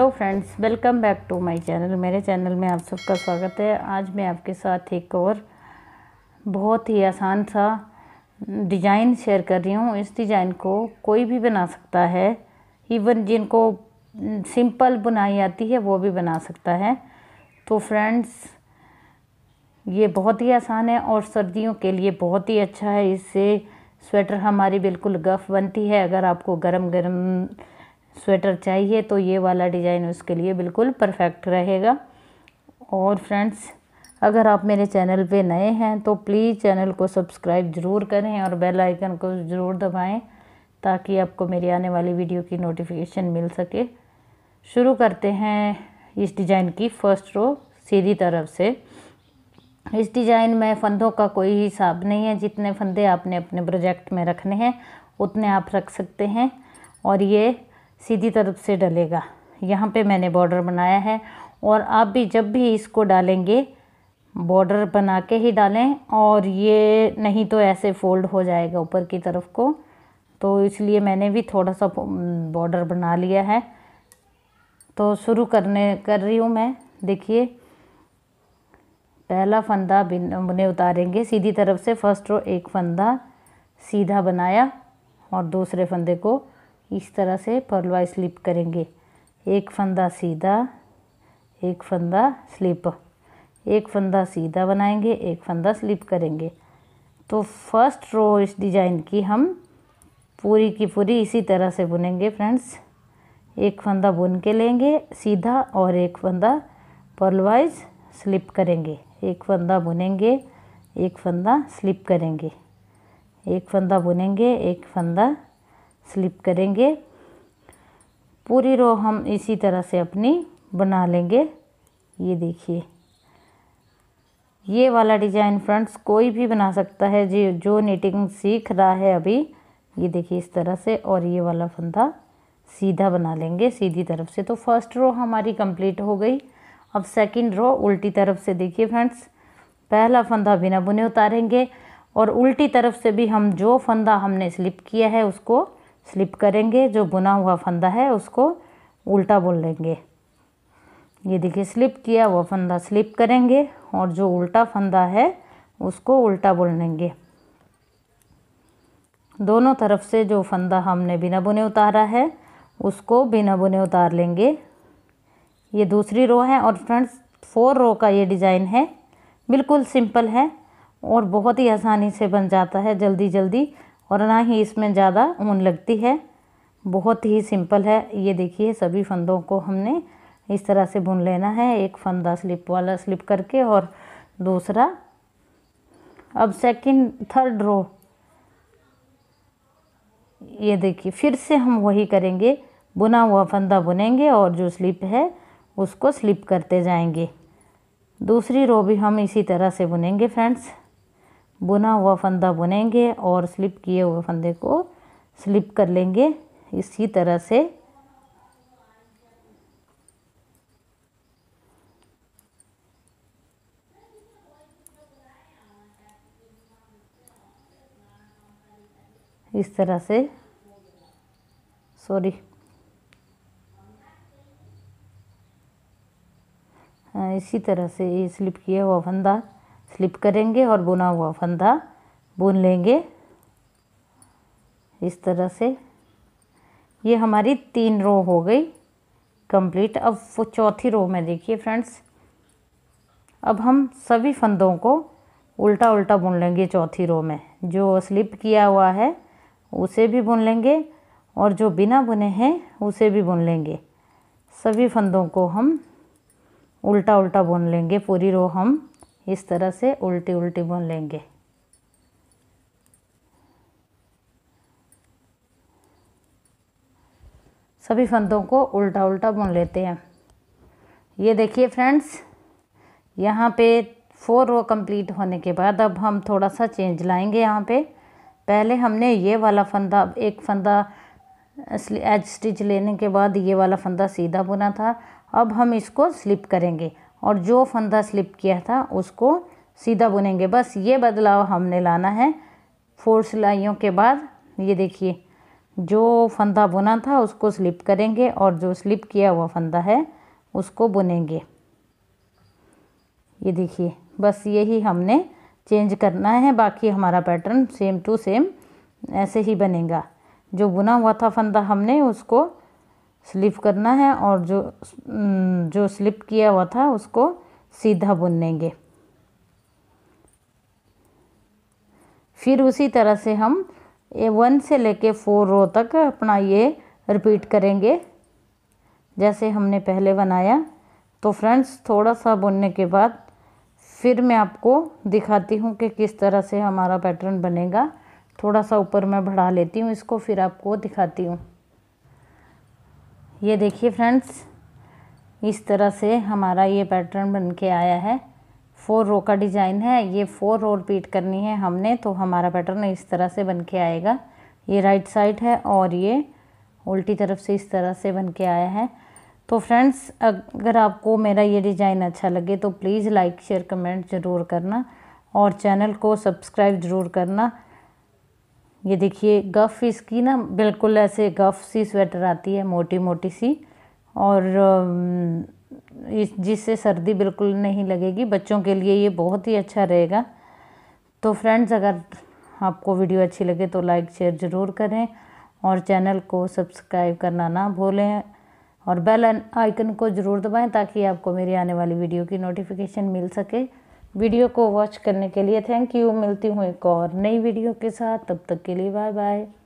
hello friends welcome back to my channel मेरे channel में आप सबका स्वागत है आज मैं आपके साथ एक और बहुत ही आसान सा डिज़ाइन शेयर कर रही हूँ इस डिज़ाइन को कोई भी बना सकता है इवन जिनको सिंपल बुनाई आती है वो भी बना सकता है तो फ्रेंड्स ये बहुत ही आसान है और सर्दियों के लिए बहुत ही अच्छा है इससे स्वेटर हमारी बिल्कुल गफ बनती है अगर आपको गर्म गर्म स्वेटर चाहिए तो ये वाला डिज़ाइन उसके लिए बिल्कुल परफेक्ट रहेगा और फ्रेंड्स अगर आप मेरे चैनल पे नए हैं तो प्लीज़ चैनल को सब्सक्राइब ज़रूर करें और बेल आइकन को ज़रूर दबाएं ताकि आपको मेरी आने वाली वीडियो की नोटिफिकेशन मिल सके शुरू करते हैं इस डिज़ाइन की फ़र्स्ट रो सीधी तरफ से इस डिज़ाइन में फंदों का कोई हिसाब नहीं है जितने फंदे आपने अपने प्रोजेक्ट में रखने हैं उतने आप रख सकते हैं और ये सीधी तरफ से डलेगा यहाँ पे मैंने बॉर्डर बनाया है और आप भी जब भी इसको डालेंगे बॉर्डर बना के ही डालें और ये नहीं तो ऐसे फोल्ड हो जाएगा ऊपर की तरफ को तो इसलिए मैंने भी थोड़ा सा बॉर्डर बना लिया है तो शुरू करने कर रही हूँ मैं देखिए पहला फंदा बुने उतारेंगे सीधी तरफ से फर्स्ट रो एक फंदा सीधा बनाया और दूसरे फंदे को इस तरह से पलवा स्लिप करेंगे एक फंदा सीधा एक फंदा स्लिप एक फंदा सीधा बनाएंगे एक फंदा स्लिप करेंगे तो फर्स्ट रो इस डिज़ाइन की हम पूरी की पूरी इसी तरह से बुनेंगे फ्रेंड्स एक फंदा बुन के लेंगे सीधा और एक फंदा पर्लवाइज स्लिप करेंगे एक फंदा बुनेंगे एक फंदा स्लिप करेंगे एक फंदा बुनेंगे एक फंदा स्लिप करेंगे पूरी रो हम इसी तरह से अपनी बना लेंगे ये देखिए ये वाला डिज़ाइन फ्रेंड्स कोई भी बना सकता है जी जो नीटिंग सीख रहा है अभी ये देखिए इस तरह से और ये वाला फंदा सीधा बना लेंगे सीधी तरफ से तो फर्स्ट रो हमारी कंप्लीट हो गई अब सेकंड रो उल्टी तरफ से देखिए फ्रेंड्स पहला फंदा बिना बुने उतारेंगे और उल्टी तरफ से भी हम जो फंदा हमने स्लिप किया है उसको स्लिप करेंगे जो बुना हुआ फंदा है उसको उल्टा बुन लेंगे ये देखिए स्लिप किया हुआ फंदा स्लिप करेंगे और जो उल्टा फंदा है उसको उल्टा बुन लेंगे दोनों तरफ से जो फंदा हमने बिना बुने उतारा है उसको बिना बुने उतार लेंगे ये दूसरी रो है और फ्रेंड्स फोर रो का ये डिज़ाइन है बिल्कुल सिंपल है और बहुत ही आसानी से बन जाता है जल्दी जल्दी और ना ही इसमें ज़्यादा ऊन लगती है बहुत ही सिंपल है ये देखिए सभी फंदों को हमने इस तरह से बुन लेना है एक फंदा स्लिप वाला स्लिप करके और दूसरा अब सेकंड थर्ड रो ये देखिए फिर से हम वही करेंगे बुना हुआ फंदा बुनेंगे और जो स्लिप है उसको स्लिप करते जाएंगे दूसरी रो भी हम इसी तरह से बुनेंगे फ्रेंड्स बुना हुआ फंदा बुनेंगे और स्लिप किए हुए फंदे को स्लिप कर लेंगे इसी तरह से इस तरह से सॉरी हाँ, इसी तरह से ये स्लिप किया हुआ फंदा स्लिप करेंगे और बुना हुआ फंदा बुन लेंगे इस तरह से ये हमारी तीन रो हो गई कंप्लीट अब वो चौथी रो में देखिए फ्रेंड्स अब हम सभी फंदों को उल्टा उल्टा बुन लेंगे चौथी रो में जो स्लिप किया हुआ है उसे भी बुन लेंगे और जो बिना बुने हैं उसे भी बुन लेंगे सभी फंदों को हम उल्टा उल्टा बुन लेंगे पूरी रो हम इस तरह से उल्टी उल्टी बुन लेंगे सभी फंदों को उल्टा उल्टा बुन लेते हैं ये देखिए फ्रेंड्स यहाँ पे फोर रो कंप्लीट होने के बाद अब हम थोड़ा सा चेंज लाएंगे यहाँ पे पहले हमने ये वाला फंदा एक फंदा एज स्टिच लेने के बाद ये वाला फंदा सीधा बुना था अब हम इसको स्लिप करेंगे और जो फंदा स्लिप किया था उसको सीधा बुनेंगे बस ये बदलाव हमने लाना है फोर सिलाइयों के बाद ये देखिए जो फंदा बुना था उसको स्लिप करेंगे और जो स्लिप किया हुआ फंदा है उसको बुनेंगे ये देखिए बस यही हमने चेंज करना है बाकी हमारा पैटर्न सेम टू सेम ऐसे ही बनेगा जो बुना हुआ था फंदा हमने उसको स्लिप करना है और जो जो स्लिप किया हुआ था उसको सीधा बुनेंगे फिर उसी तरह से हम ए वन से लेके फोर रो तक अपना ये रिपीट करेंगे जैसे हमने पहले बनाया तो फ्रेंड्स थोड़ा सा बुनने के बाद फिर मैं आपको दिखाती हूँ कि किस तरह से हमारा पैटर्न बनेगा थोड़ा सा ऊपर मैं बढ़ा लेती हूँ इसको फिर आपको दिखाती हूँ ये देखिए फ्रेंड्स इस तरह से हमारा ये पैटर्न बन के आया है फोर रो का डिज़ाइन है ये फोर रो रिपीट करनी है हमने तो हमारा पैटर्न इस तरह से बन के आएगा ये राइट साइड है और ये उल्टी तरफ से इस तरह से बन के आया है तो फ्रेंड्स अगर आपको मेरा ये डिज़ाइन अच्छा लगे तो प्लीज़ लाइक शेयर कमेंट ज़रूर करना और चैनल को सब्सक्राइब ज़रूर करना ये देखिए गफ़ इसकी ना बिल्कुल ऐसे गफ़ सी स्वेटर आती है मोटी मोटी सी और इस जिससे सर्दी बिल्कुल नहीं लगेगी बच्चों के लिए ये बहुत ही अच्छा रहेगा तो फ्रेंड्स अगर आपको वीडियो अच्छी लगे तो लाइक शेयर ज़रूर करें और चैनल को सब्सक्राइब करना ना भूलें और बेल आइकन को ज़रूर दबाएं ताकि आपको मेरी आने वाली वीडियो की नोटिफिकेशन मिल सके वीडियो को वॉच करने के लिए थैंक यू मिलती हूँ एक और नई वीडियो के साथ तब तक के लिए बाय बाय